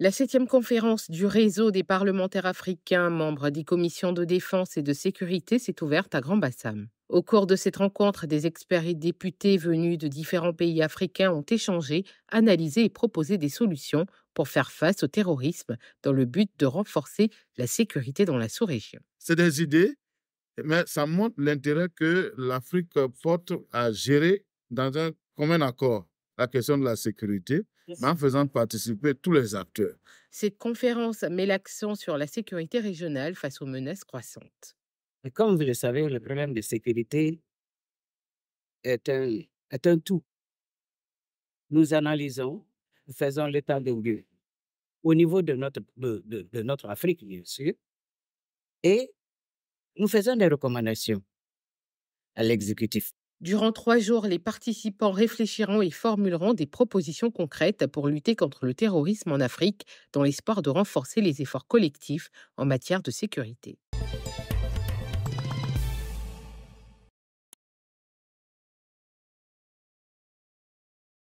La septième conférence du réseau des parlementaires africains, membres des commissions de défense et de sécurité, s'est ouverte à Grand Bassam. Au cours de cette rencontre, des experts et députés venus de différents pays africains ont échangé, analysé et proposé des solutions pour faire face au terrorisme dans le but de renforcer la sécurité dans la sous-région. C'est des idées, mais ça montre l'intérêt que l'Afrique porte à gérer dans un commun accord la question de la sécurité, en faisant participer tous les acteurs. Cette conférence met l'accent sur la sécurité régionale face aux menaces croissantes. Et comme vous le savez, le problème de sécurité est un, est un tout. Nous analysons, faisons l'état des lieu au niveau de notre, de, de notre Afrique, bien sûr, et nous faisons des recommandations à l'exécutif. Durant trois jours, les participants réfléchiront et formuleront des propositions concrètes pour lutter contre le terrorisme en Afrique dans l'espoir de renforcer les efforts collectifs en matière de sécurité.